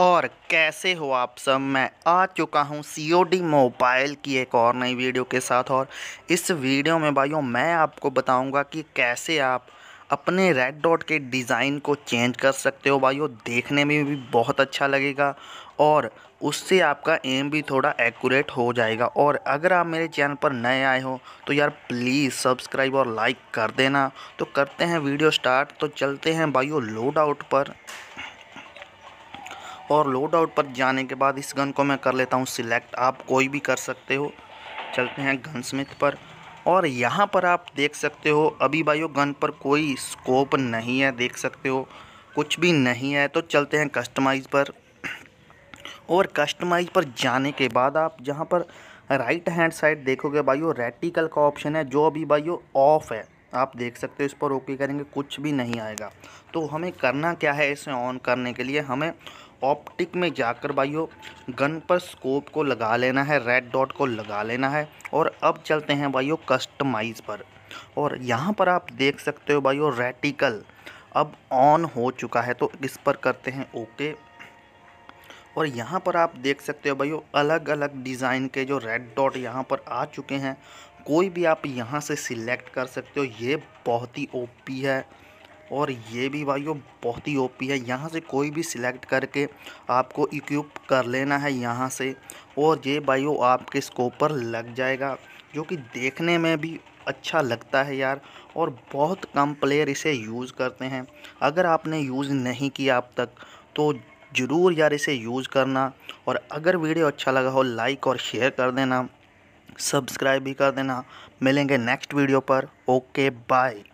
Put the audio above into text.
और कैसे हो आप सब मैं आ चुका हूँ सी ओ डी मोबाइल की एक और नई वीडियो के साथ और इस वीडियो में भाइयों मैं आपको बताऊंगा कि कैसे आप अपने रेड डॉट के डिज़ाइन को चेंज कर सकते हो भाइयों देखने में भी बहुत अच्छा लगेगा और उससे आपका एम भी थोड़ा एक्यूरेट हो जाएगा और अगर आप मेरे चैनल पर नए आए हो तो यार प्लीज़ सब्सक्राइब और लाइक कर देना तो करते हैं वीडियो स्टार्ट तो चलते हैं भाइयों लोड आउट पर और लोड आउट पर जाने के बाद इस गन को मैं कर लेता हूँ सिलेक्ट आप कोई भी कर सकते हो चलते हैं गन स्मिथ पर और यहाँ पर आप देख सकते हो अभी भाई गन पर कोई स्कोप नहीं है देख सकते हो कुछ भी नहीं है तो चलते हैं कस्टमाइज़ पर और कस्टमाइज़ पर जाने के बाद आप जहाँ पर राइट हैंड साइड देखोगे भाइयों रेटिकल का ऑप्शन है जो अभी भाइयों ऑफ है आप देख सकते हो इस पर ओके करेंगे कुछ भी नहीं आएगा तो हमें करना क्या है इसे ऑन करने के लिए हमें ऑप्टिक में जाकर भाइयों गन पर स्कोप को लगा लेना है रेड डॉट को लगा लेना है और अब चलते हैं भाइयों कस्टमाइज़ पर और यहाँ पर आप देख सकते हो भाइयों रेटिकल अब ऑन हो चुका है तो इस पर करते हैं ओके और यहाँ पर आप देख सकते हो भाइयों अलग अलग डिज़ाइन के जो रेड डॉट यहाँ पर आ चुके हैं कोई भी आप यहाँ से सिलेक्ट कर सकते हो ये बहुत ही ओपी है और ये भी भाइयों बहुत ही ओपी है यहाँ से कोई भी सिलेक्ट करके आपको इक्विप कर लेना है यहाँ से और ये भाइयों आपके स्कोप पर लग जाएगा जो कि देखने में भी अच्छा लगता है यार और बहुत कम प्लेयर इसे यूज़ करते हैं अगर आपने यूज़ नहीं किया अब तक तो ज़रूर यार इसे यूज़ करना और अगर वीडियो अच्छा लगा हो लाइक और शेयर कर देना सब्सक्राइब भी कर देना मिलेंगे नेक्स्ट वीडियो पर ओके बाय